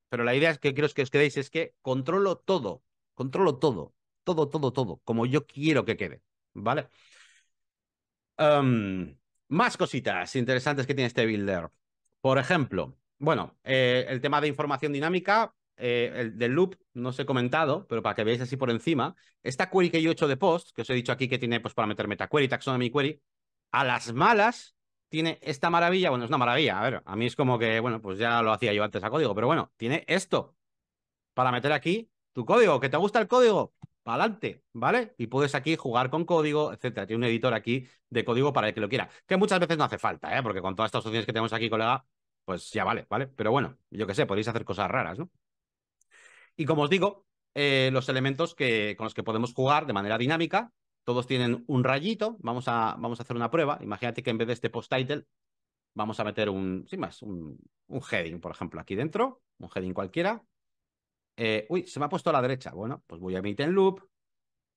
Pero la idea es que quiero que os quedéis es que controlo todo, controlo todo, todo, todo, todo, como yo quiero que quede, ¿vale? Em, más cositas interesantes que tiene este builder. Por ejemplo, bueno, eh, el tema de información dinámica, eh, el del loop, no os he comentado, pero para que veáis así por encima, esta query que yo he hecho de post, que os he dicho aquí que tiene pues para meter query Taxonomy Query, a las malas tiene esta maravilla, bueno, es una maravilla, a ver, a mí es como que, bueno, pues ya lo hacía yo antes a código, pero bueno, tiene esto para meter aquí tu código, que te gusta el código, para adelante, ¿vale? Y puedes aquí jugar con código, etcétera. Tiene un editor aquí de código para el que lo quiera, que muchas veces no hace falta, ¿eh? Porque con todas estas opciones que tenemos aquí, colega, pues ya vale, ¿vale? Pero bueno, yo qué sé, podéis hacer cosas raras, ¿no? Y como os digo, eh, los elementos que, con los que podemos jugar de manera dinámica, todos tienen un rayito, vamos a, vamos a hacer una prueba, imagínate que en vez de este post-title vamos a meter un, sin más, un heading, por ejemplo, aquí dentro, un heading cualquiera, eh, uy, se me ha puesto a la derecha. Bueno, pues voy a Meet en Loop,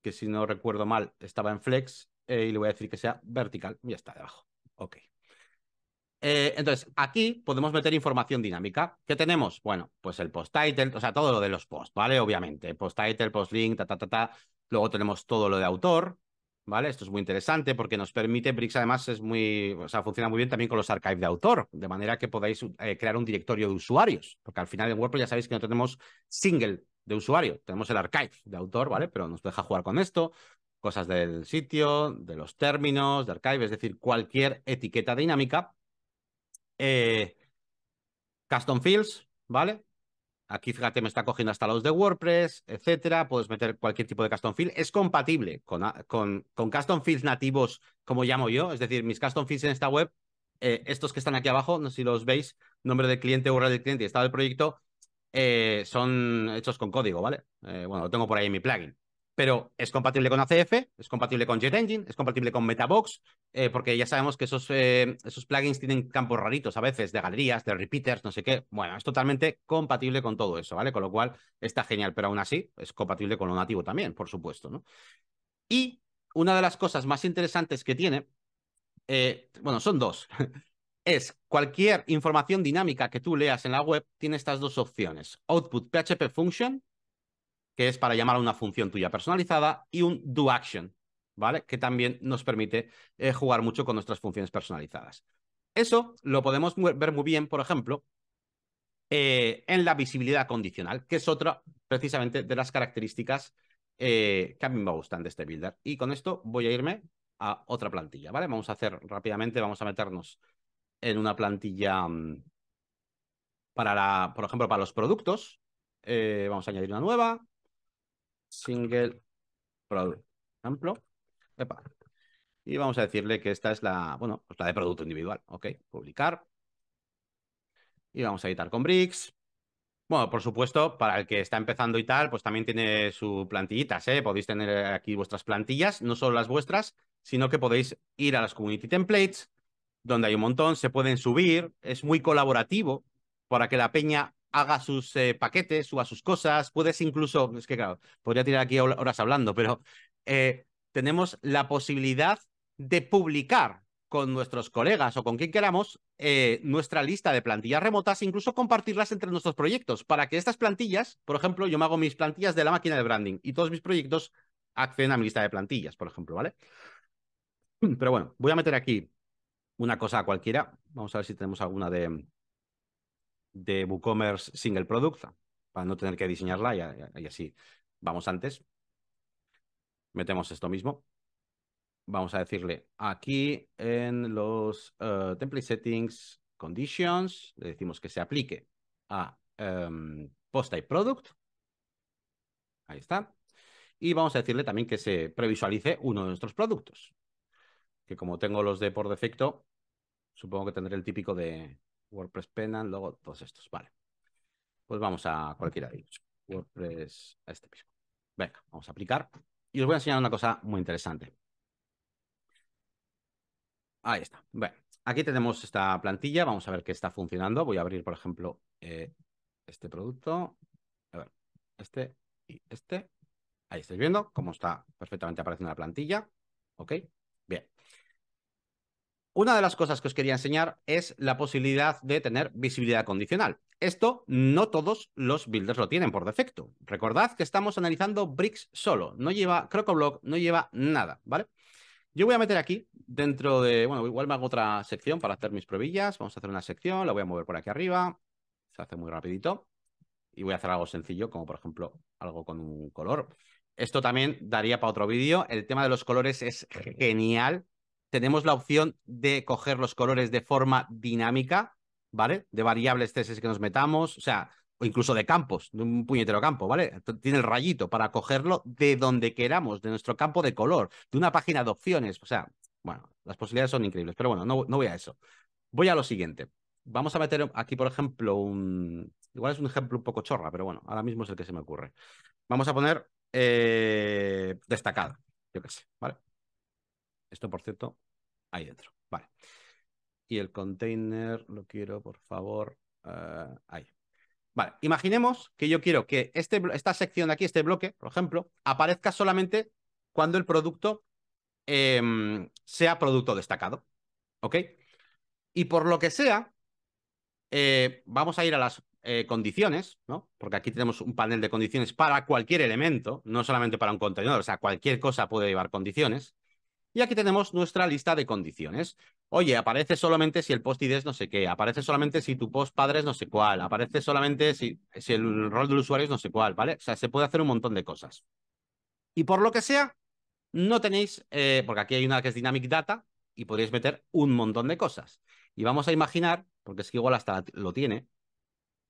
que si no recuerdo mal estaba en Flex, eh, y le voy a decir que sea vertical. Ya está debajo. Ok. Eh, entonces, aquí podemos meter información dinámica. ¿Qué tenemos? Bueno, pues el post title, o sea, todo lo de los posts, ¿vale? Obviamente, post title, post link, ta, ta, ta, ta. Luego tenemos todo lo de autor, esto es muy interesante porque nos permite, Bricks además es muy, o sea, funciona muy bien también con los archives de autor, de manera que podáis eh, crear un directorio de usuarios, porque al final en WordPress ya sabéis que no tenemos single de usuario, tenemos el archive de autor, ¿vale? Pero nos deja jugar con esto, cosas del sitio, de los términos, de archive, es decir, cualquier etiqueta dinámica. Eh, custom fields, ¿vale? Aquí, fíjate, me está cogiendo hasta los de WordPress, etcétera. Puedes meter cualquier tipo de custom field. Es compatible con, ah, con, custom fields nativos, como llamo yo. Es decir, mis custom fields en esta web, eh, estos que están aquí abajo, no sé si los veis, nombre del cliente, URL del cliente y estado del proyecto, eh, son hechos con código, ¿vale? Eh, bueno, lo tengo por ahí en mi plugin pero es compatible con ACF, es compatible con JetEngine, es compatible con Metabox, eh, porque ya sabemos que eh, esos, plugins tienen campos raritos a veces, de galerías, de repeaters, no sé qué. Bueno, es totalmente compatible con todo eso, ¿vale? Con lo cual está genial, pero aún así es compatible con lo nativo también, por supuesto, ¿no? Y una de las cosas más interesantes que tiene, eh, bueno, son dos. es cualquier información dinámica que tú leas en la web tiene estas dos opciones, output PHP function que es para llamar a una función tuya personalizada, y un do action, ¿vale? Que también nos permite eh, jugar mucho con nuestras funciones personalizadas. Eso lo podemos ver muy bien, por ejemplo, eh, en la visibilidad condicional, que es otra precisamente de las características eh, que a mí me gustan de este builder. Y con esto voy a irme a otra plantilla, ¿vale? Vamos a hacer rápidamente, vamos a meternos en una plantilla mm, para, la, por ejemplo, para los productos. vamos a añadir una nueva single product. Ejemplo. Y vamos a decirle que esta es la, bueno, pues la de producto individual. Ok, publicar. Y vamos a editar con Bricks. Bueno, por supuesto, para el que está empezando y tal, pues también tiene su plantillitas, ¿eh? Podéis tener aquí vuestras plantillas, no solo las vuestras, sino que podéis ir a las community templates, donde hay un montón, se pueden subir, es muy colaborativo para que la peña haga sus eh, paquetes, suba sus cosas, puedes incluso, es que claro, podría tirar aquí horas hablando, pero eh, tenemos la posibilidad de publicar con nuestros colegas o con quien queramos eh, nuestra lista de plantillas remotas, e incluso compartirlas entre nuestros proyectos, para que estas plantillas, por ejemplo, yo me hago mis plantillas de la máquina de branding y todos mis proyectos acceden a mi lista de plantillas, por ejemplo, ¿vale? Pero bueno, voy a meter aquí una cosa cualquiera. Vamos a ver si tenemos alguna de, de WooCommerce Single Product, para no tener que diseñarla y, así. Vamos antes. Metemos esto mismo. Vamos a decirle aquí en los eh, template settings conditions, le decimos que se aplique a em, post type product. Ahí está. Y vamos a decirle también que se previsualice uno de nuestros productos. Que como tengo los de por defecto, supongo que tendré el típico de WordPress Penal, luego todos estos. Vale. Pues vamos a cualquiera de ellos. WordPress a este mismo. Venga, vamos a aplicar. Y os voy a enseñar una cosa muy interesante. Ahí está. Bueno, aquí tenemos esta plantilla. Vamos a ver qué está funcionando. Voy a abrir, por ejemplo, eh, este producto. A ver, este y este. Ahí estáis viendo cómo está perfectamente apareciendo la plantilla. ¿Ok? Bien. Una de las cosas que os quería enseñar es la posibilidad de tener visibilidad condicional. Esto no todos los builders lo tienen por defecto. Recordad que estamos analizando bricks solo. No lleva CrocoBlock, no lleva nada, ¿vale? Yo voy a meter aquí dentro de, bueno, igual me hago otra sección para hacer mis probillas. Vamos a hacer una sección, la voy a mover por aquí arriba. Se hace muy rapidito. Y voy a hacer algo sencillo, como por ejemplo algo con un color. Esto también daría para otro vídeo. El tema de los colores es genial tenemos la opción de coger los colores de forma dinámica, ¿vale? De variables CSS que nos metamos, o sea, o incluso de campos, de un puñetero campo, ¿vale? Tiene el rayito para cogerlo de donde queramos, de nuestro campo de color, de una página de opciones, o sea, bueno, las posibilidades son increíbles, pero bueno, no, voy a eso. Voy a lo siguiente. Vamos a meter aquí, por ejemplo, un... Igual es un ejemplo un poco chorra, pero bueno, ahora mismo es el que se me ocurre. Vamos a poner eh, destacada, yo qué sé, ¿vale? Esto, por cierto, ahí dentro. Vale. Y el container lo quiero, por favor, eh, ahí. Vale, imaginemos que yo quiero que este, esta sección de aquí, este bloque, por ejemplo, aparezca solamente cuando el producto em, sea producto destacado. ¿Ok? Y por lo que sea, eh, vamos a ir a las eh, condiciones, ¿no? Porque aquí tenemos un panel de condiciones para cualquier elemento, no solamente para un contenedor, o sea, cualquier cosa puede llevar condiciones. Y aquí tenemos nuestra lista de condiciones. Oye, aparece solamente si el post ID es no sé qué, aparece solamente si tu post padre es no sé cuál, aparece solamente si, si el rol del usuario es no sé cuál, ¿vale? O sea, se puede hacer un montón de cosas. Y por lo que sea, no tenéis, eh, porque aquí hay una que es Dynamic Data y podéis meter un montón de cosas. Y vamos a imaginar, porque es que igual hasta lo tiene,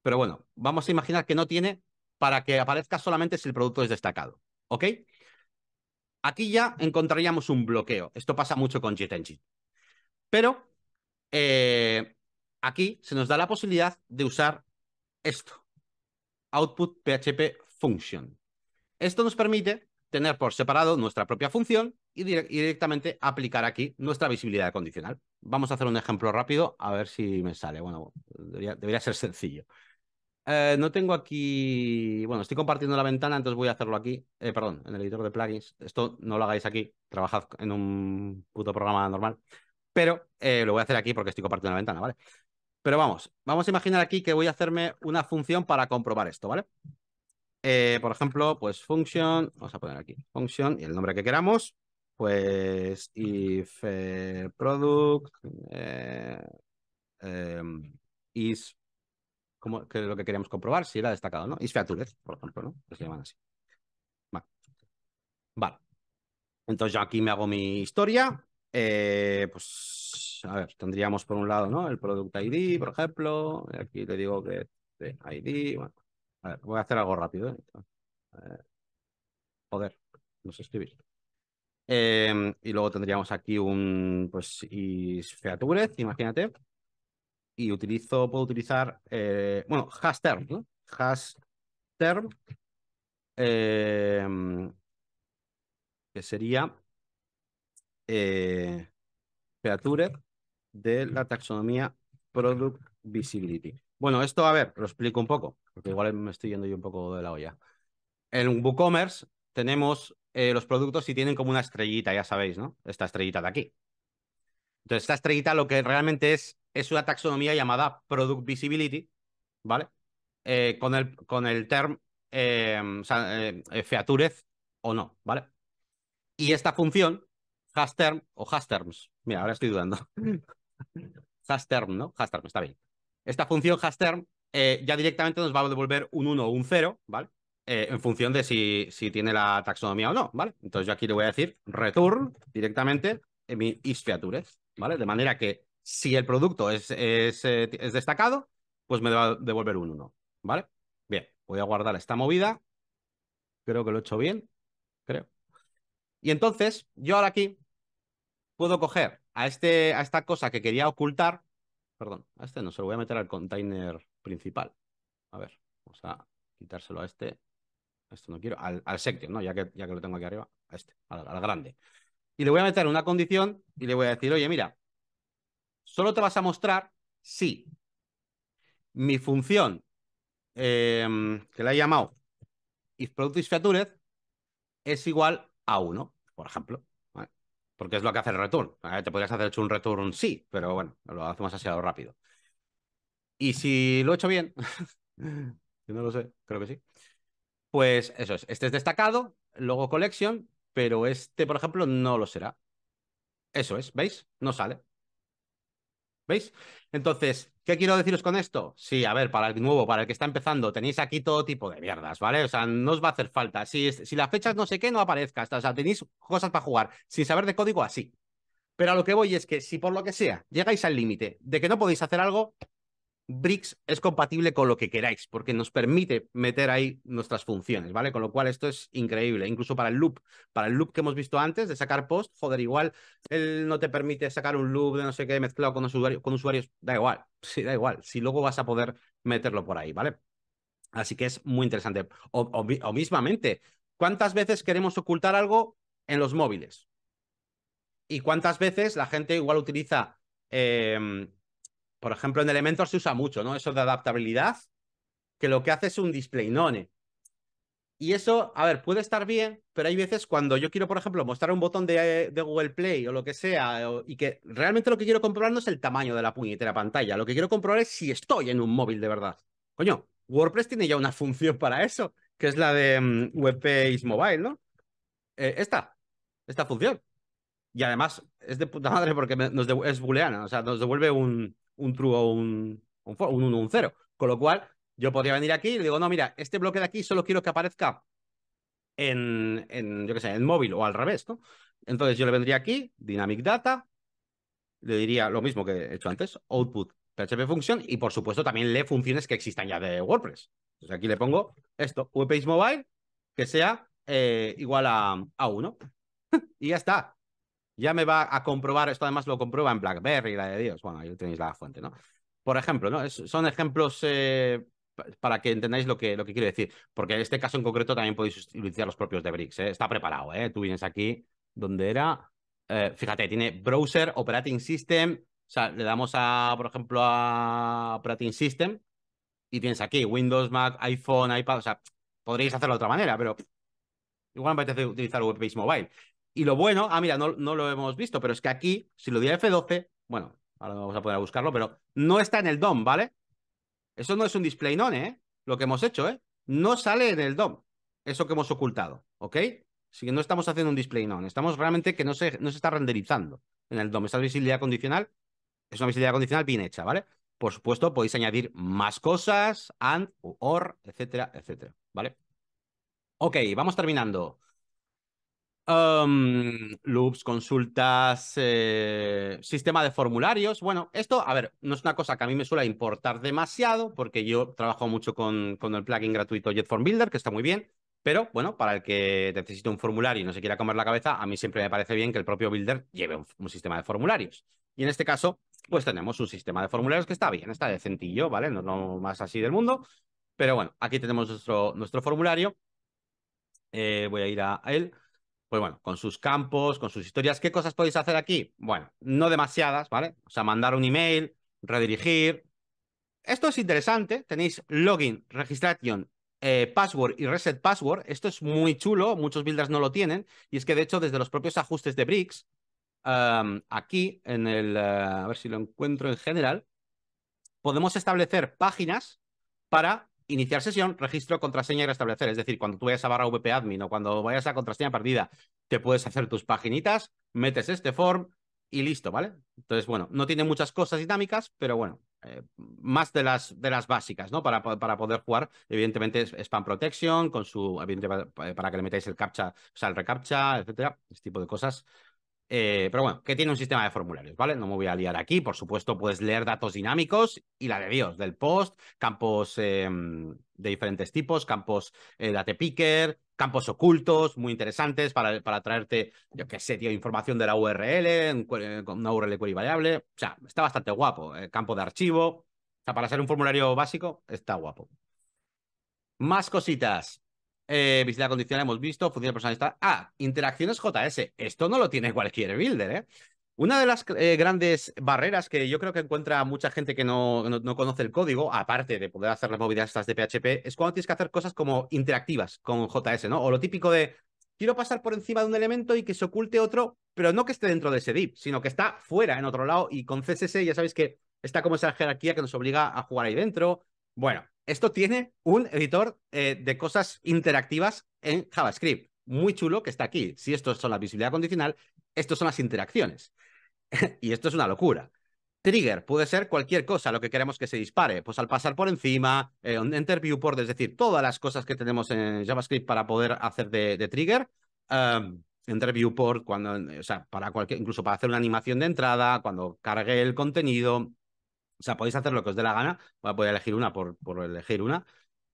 pero bueno, vamos a imaginar que no tiene para que aparezca solamente si el producto es destacado, ¿ok? Aquí ya encontraríamos un bloqueo. Esto pasa mucho con Jet Pero eh, aquí se nos da la posibilidad de usar esto. Output PHP Function. Esto nos permite tener por separado nuestra propia función y, directamente aplicar aquí nuestra visibilidad condicional. Vamos a hacer un ejemplo rápido, a ver si me sale. Bueno, debería ser sencillo. Eh, no tengo aquí. Bueno, estoy compartiendo la ventana, entonces voy a hacerlo aquí. Eh, perdón, en el editor de plugins. Esto no lo hagáis aquí. Trabajad en un puto programa normal. Pero eh, lo voy a hacer aquí porque estoy compartiendo la ventana, ¿vale? Pero vamos, vamos a imaginar aquí que voy a hacerme una función para comprobar esto, ¿vale? por ejemplo, pues function, vamos a poner aquí function y el nombre que queramos, pues if product em, is como que lo que queríamos comprobar, si era destacado, ¿no? Isfiatures, por ejemplo, ¿no? se pues llaman así. Vale. vale. Entonces yo aquí me hago mi historia. Eh, pues, a ver, tendríamos por un lado, ¿no? El Product ID, por ejemplo. Aquí le digo que ID. A ver, voy a hacer algo rápido. ¿eh? Eh, joder, no sé escribir. y luego tendríamos aquí un, pues, y imagínate y utilizo, puedo utilizar, eh, bueno, hash term, ¿no? hash term, em, que sería eh, de la taxonomía product visibility. Bueno, esto, a ver, lo explico un poco, porque igual me estoy yendo yo un poco de la olla. En WooCommerce tenemos eh, los productos y tienen como una estrellita, ya sabéis, ¿no? Esta estrellita de aquí. Entonces, esta estrellita lo que realmente es es una taxonomía llamada Product Visibility, ¿vale? Eh, con el, con el term em, eh, o no, ¿vale? Y esta función, term o hashterms, mira, ahora estoy dudando. term, ¿no? Hashterm, está bien. Esta función hashterm eh, ya directamente nos va a devolver un 1 o un 0, ¿vale? Eh, en función de si, si, tiene la taxonomía o no, ¿vale? Entonces yo aquí le voy a decir return directamente en mi is ¿vale? De manera que si el producto es, eh, es, destacado, pues me va a devolver un 1. ¿Vale? Bien, voy a guardar esta movida. Creo que lo he hecho bien. Creo. Y entonces, yo ahora aquí puedo coger a, este, a esta cosa que quería ocultar. Perdón, a este no, se lo voy a meter al container principal. A ver, vamos a quitárselo a este. Esto no quiero, al, al ¿no? Ya que, ya que lo tengo aquí arriba, a este, al grande. Y le voy a meter una condición y le voy a decir, oye, mira, Solo te vas a mostrar si mi función, em, que la he llamado if es igual a 1, por ejemplo. Porque es lo que hace el return. Te podrías hacer hecho un return sí, pero bueno, lo hacemos así a lo rápido. Y si lo he hecho bien, yo no lo sé, creo que sí. Pues eso es, este es destacado, luego collection, pero este, por ejemplo, no lo será. Eso es, ¿veis? No sale. ¿Veis? Entonces, ¿qué quiero deciros con esto? Sí, a ver, para el nuevo, para el que está empezando, tenéis aquí todo tipo de mierdas, ¿vale? O sea, no os va a hacer falta. Si, si las fechas no sé qué, no aparezca. O sea, tenéis cosas para jugar sin saber de código así. Pero a lo que voy es que si por lo que sea llegáis al límite de que no podéis hacer algo, Bricks es compatible con lo que queráis, porque nos permite meter ahí nuestras funciones, ¿vale? Con lo cual esto es increíble, incluso para el loop, para el loop que hemos visto antes de sacar post, joder, igual él no te permite sacar un loop de no sé qué mezclado con, usuario, con usuarios, da igual, sí, da igual, si luego vas a poder meterlo por ahí, ¿vale? Así que es muy interesante. O, mismamente, ¿cuántas veces queremos ocultar algo en los móviles? ¿Y cuántas veces la gente igual utiliza... Em, por ejemplo, en Elementor se usa mucho, ¿no? Eso de adaptabilidad, que lo que hace es un display none. Y eso, a ver, puede estar bien, pero hay veces cuando yo quiero, por ejemplo, mostrar un botón de, Google Play o lo que sea, y que realmente lo que quiero comprobar no es el tamaño de la puñetera pantalla, lo que quiero comprobar es si estoy en un móvil de verdad. Coño, WordPress tiene ya una función para eso, que es la de um, mm, Webpage Mobile, ¿no? Eh, esta, esta función. Y además es de puta madre porque es booleana, o sea, nos devuelve un, un true o un, un, un 1 un 0. Con lo cual, yo podría venir aquí y le digo, no, mira, este bloque de aquí solo quiero que aparezca en, en yo qué sé, en móvil o al revés, ¿no? Entonces yo le vendría aquí, dynamic data, le diría lo mismo que he hecho antes, output PHP function y por supuesto también le funciones que existan ya de WordPress. Entonces aquí le pongo esto, webpage mobile, que sea eh, igual a, a 1. y ya está ya me va a comprobar, esto además lo comprueba en BlackBerry, la de Dios, bueno, ahí tenéis la fuente, ¿no? Por ejemplo, ¿no? son ejemplos eh, para que entendáis lo que, lo que quiero decir, porque en este caso en concreto también podéis utilizar los propios de Bricks, ¿eh? está preparado, ¿eh? Tú vienes aquí donde era, eh, fíjate, tiene browser, operating system, o sea, le damos a, por ejemplo, a operating system y tienes aquí Windows, Mac, iPhone, iPad, o sea, podríais hacerlo de otra manera, pero igual me apetece utilizar web mobile. Y lo bueno, ah, mira, no, lo hemos visto, pero es que aquí, si lo diera F12, bueno, ahora vamos a poder buscarlo, pero no está en el DOM, ¿vale? Eso no es un display none, ¿eh? Lo que hemos hecho, ¿eh? No sale en el DOM, eso que hemos ocultado, ¿ok? Así que no estamos haciendo un display none, estamos realmente que no se, no se está renderizando en el DOM. Esta visibilidad condicional es una visibilidad condicional bien hecha, ¿vale? Por supuesto, podéis añadir más cosas, and, or, etcétera, etcétera, ¿vale? Ok, vamos terminando. Em, loops, consultas, eh, sistema de formularios. Bueno, esto, a ver, no es una cosa que a mí me suele importar demasiado porque yo trabajo mucho con, el plugin gratuito JetForm Builder, que está muy bien, pero bueno, para el que necesite un formulario y no se quiera comer la cabeza, a mí siempre me parece bien que el propio Builder lleve un, sistema de formularios. Y en este caso, pues tenemos un sistema de formularios que está bien, está decentillo, ¿vale? No, no más así del mundo. Pero bueno, aquí tenemos nuestro, formulario. Eh, voy a ir a él pues bueno, con sus campos, con sus historias. ¿Qué cosas podéis hacer aquí? Bueno, no demasiadas, ¿vale? O sea, mandar un email, redirigir. Esto es interesante. Tenéis login, registration, eh, password y reset password. Esto es muy chulo. Muchos builders no lo tienen. Y es que, de hecho, desde los propios ajustes de Bricks, aquí en el. Eh, a ver si lo encuentro en general. Podemos establecer páginas para iniciar sesión, registro, contraseña y restablecer. Es decir, cuando tú vayas a barra VP admin o cuando vayas a contraseña perdida, te puedes hacer tus paginitas, metes este form y listo, ¿vale? Entonces, bueno, no tiene muchas cosas dinámicas, pero bueno, eh, más de las, de las básicas, ¿no? Para, para poder jugar, evidentemente, spam protection, con su, evidentemente, para que le metáis el captcha, o sea, el recaptcha, etcétera, este tipo de cosas. Eh, pero bueno, que tiene un sistema de formularios, ¿vale? No me voy a liar aquí. Por supuesto, puedes leer datos dinámicos y la de Dios, del post, campos em, de diferentes tipos, campos eh, date picker, campos ocultos, muy interesantes para, para traerte, yo qué sé, tío, información de la URL, eh, una URL query variable. O sea, está bastante guapo. Eh, campo de archivo. O sea, para hacer un formulario básico, está guapo. Más cositas. Eh, visita condicional, hemos visto, funciones está Ah, interacciones JS. Esto no lo tiene cualquier builder, ¿eh? Una de las eh, grandes barreras que yo creo que encuentra mucha gente que no, no, conoce el código, aparte de poder hacer las movidas estas de PHP, es cuando tienes que hacer cosas como interactivas con JS, ¿no? O lo típico de quiero pasar por encima de un elemento y que se oculte otro, pero no que esté dentro de ese div, sino que está fuera, en otro lado, y con CSS ya sabéis que está como esa jerarquía que nos obliga a jugar ahí dentro. Bueno, esto tiene un editor eh, de cosas interactivas en JavaScript, muy chulo que está aquí. Si esto son la visibilidad condicional, esto son las interacciones. y esto es una locura. Trigger puede ser cualquier cosa, lo que queremos que se dispare, pues al pasar por encima, eh, un enter es decir, todas las cosas que tenemos en JavaScript para poder hacer de, trigger. Enterviewport, em, enter cuando, o sea, para cualquier, incluso para hacer una animación de entrada, cuando cargue el contenido, o sea, podéis hacer lo que os dé la gana. Voy a elegir una por, elegir una.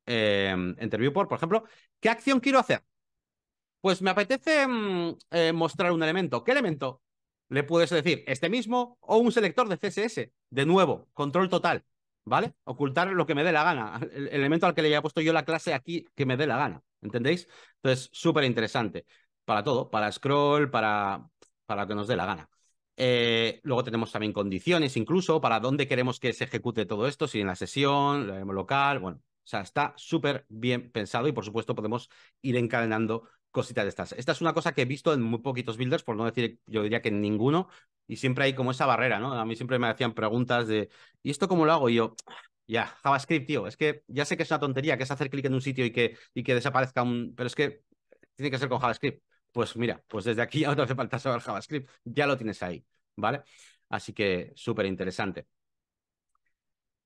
Eh, em, por, por ejemplo, ¿qué acción quiero hacer? Pues me apetece mm, eh, mostrar un elemento. ¿Qué elemento? Le puedes decir este mismo o un selector de CSS. De nuevo, control total, ¿vale? Ocultar lo que me dé la gana, el elemento al que le haya puesto yo la clase aquí que me dé la gana, ¿entendéis? Entonces, súper interesante para todo, para scroll, para, para lo que nos dé la gana. Eh, luego tenemos también condiciones, incluso para dónde queremos que se ejecute todo esto, si en la sesión, lo local, bueno, o sea, está súper bien pensado y por supuesto podemos ir encadenando cositas de estas. Esta es una cosa que he visto en muy poquitos builders, por no decir, yo diría que en ninguno, y siempre hay como esa barrera, ¿no? A mí siempre me hacían preguntas de, ¿y esto cómo lo hago? Y yo, ya, JavaScript, tío, es que ya sé que es una tontería, que es hacer clic en un sitio y que, y que desaparezca un, pero es que tiene que ser con JavaScript pues mira, pues desde aquí ya no hace falta saber JavaScript, ya lo tienes ahí, ¿vale? Así que súper interesante.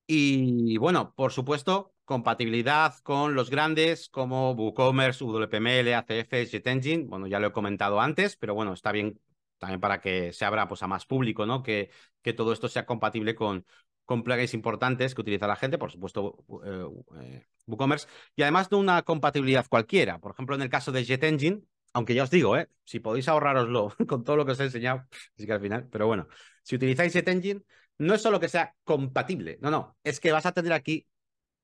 Y bueno, por supuesto, compatibilidad con los grandes como WooCommerce, WPML, ACF, JetEngine. Bueno, ya lo he comentado antes, pero bueno, está bien también para que se abra pues, a más público, ¿no? Que, que todo esto sea compatible con, con plugins importantes que utiliza la gente, por supuesto, eh, eh, WooCommerce. Y además de una compatibilidad cualquiera. Por ejemplo, en el caso de JetEngine, aunque ya os digo, ¿eh? si podéis ahorraroslo con todo lo que os he enseñado, así que al final, pero bueno, si utilizáis SetEngine, no es solo que sea compatible, no, no, es que vas a tener aquí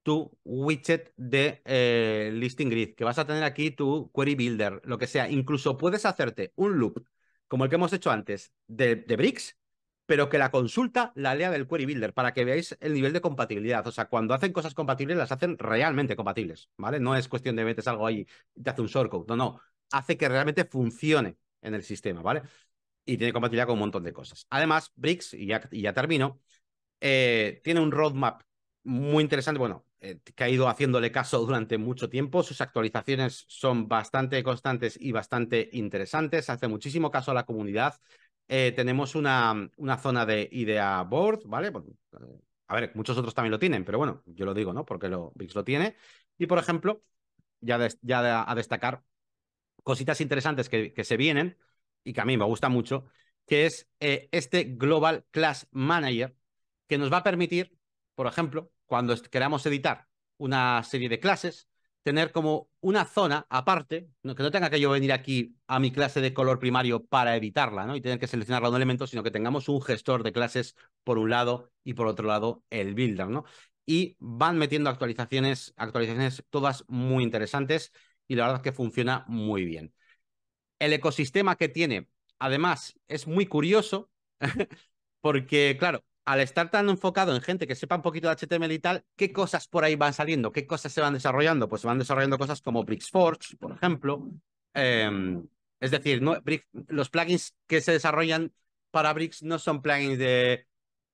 tu widget de eh, listing grid, que vas a tener aquí tu query builder, lo que sea. Incluso puedes hacerte un loop, como el que hemos hecho antes, de, bricks, pero que la consulta la lea del query builder para que veáis el nivel de compatibilidad. O sea, cuando hacen cosas compatibles, las hacen realmente compatibles, ¿vale? No es cuestión de metes algo ahí y te hace un shortcode. No, no hace que realmente funcione en el sistema, ¿vale? Y tiene compatibilidad con un montón de cosas. Además, Bricks, y ya, termino, eh, tiene un roadmap muy interesante, bueno, eh, que ha ido haciéndole caso durante mucho tiempo. Sus actualizaciones son bastante constantes y bastante interesantes. Hace muchísimo caso a la comunidad. Eh, tenemos una, una, zona de idea board, ¿vale? a ver, muchos otros también lo tienen, pero bueno, yo lo digo, ¿no? Porque lo, Brix lo tiene. Y, por ejemplo, ya, ya a destacar cositas interesantes que, se vienen y que a mí me gusta mucho, que es eh, este Global Class Manager, que nos va a permitir, por ejemplo, cuando queramos editar una serie de clases, tener como una zona aparte, que no tenga que yo venir aquí a mi clase de color primario para editarla ¿no? y tener que seleccionarla un elemento, sino que tengamos un gestor de clases por un lado y por otro lado el builder. ¿no? Y van metiendo actualizaciones, actualizaciones todas muy interesantes y la verdad es que funciona muy bien. El ecosistema que tiene, además, es muy curioso porque, claro, al estar tan enfocado en gente que sepa un poquito de HTML y tal, ¿qué cosas por ahí van saliendo? ¿Qué cosas se van desarrollando? Pues se van desarrollando cosas como BricksForge, por ejemplo. Em, es decir, no, los plugins que se desarrollan para Bricks no son plugins de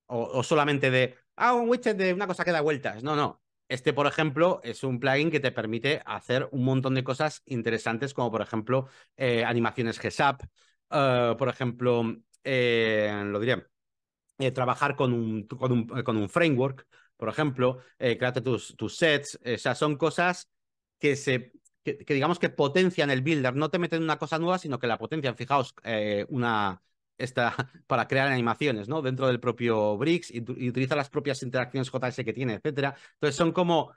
o, o solamente de, ah, un widget de una cosa que da vueltas. No, no. Este, por ejemplo, es un plugin que te permite hacer un montón de cosas interesantes, como por ejemplo eh, animaciones GSAP, sap eh, por ejemplo, eh, lo diré, trabajar con un, con un, framework, por ejemplo, crearte tus, tus sets, Esas son cosas que se... digamos que potencian el builder, no te meten una cosa nueva, sino que la potencian. Fijaos, una, para crear animaciones, ¿no? Dentro del propio Bricks y, utiliza las propias interacciones JS que tiene, etcétera. Entonces son como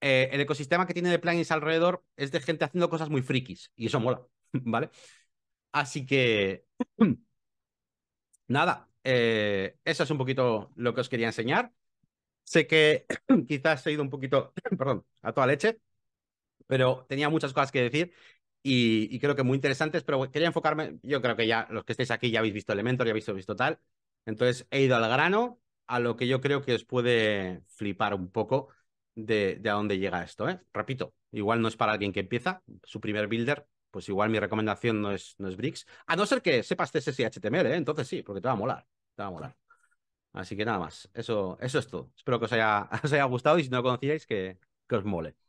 eh, el ecosistema que tiene de plugins alrededor es de gente haciendo cosas muy frikis y eso mola, ¿vale? Así que nada, eh, eso es un poquito lo que os quería enseñar. Sé que quizás he ido un poquito, perdón, a toda leche, pero tenía muchas cosas que decir y, creo que muy interesantes, pero quería enfocarme, yo creo que ya los que estáis aquí ya habéis visto Elementor, ya habéis visto tal, entonces he ido al grano a lo que yo creo que os puede flipar un poco de, a dónde llega esto. ¿eh? Repito, igual no es para alguien que empieza, su primer builder, pues igual mi recomendación no es, no es Bricks, a no ser que sepas CSS y HTML, ¿eh? entonces sí, porque te va a molar, te va a molar. Así que nada más, eso, eso es todo. Espero que os haya, os haya gustado y si no conocíais, que os mole.